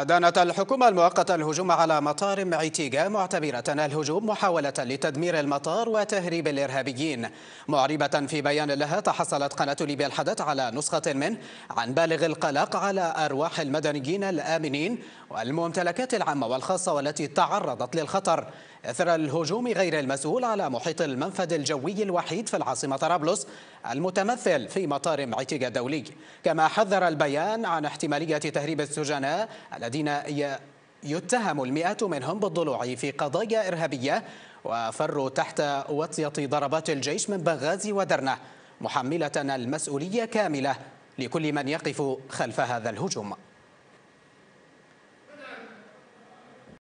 أدانت الحكومة المؤقتة الهجوم على مطار معيتيغا معتبرة الهجوم محاولة لتدمير المطار وتهريب الإرهابيين معربة في بيان لها تحصلت قناة ليبيا الحدث على نسخة منه عن بالغ القلق على أرواح المدنيين الآمنين والممتلكات العامة والخاصة والتي تعرضت للخطر إثر الهجوم غير المسؤول على محيط المنفذ الجوي الوحيد في العاصمة طرابلس المتمثل في مطار معتيق الدولي كما حذر البيان عن احتمالية تهريب السجناء الذين يتهم المئات منهم بالضلوع في قضايا إرهابية وفروا تحت وطية ضربات الجيش من بنغازي ودرنة محملة المسؤولية كاملة لكل من يقف خلف هذا الهجوم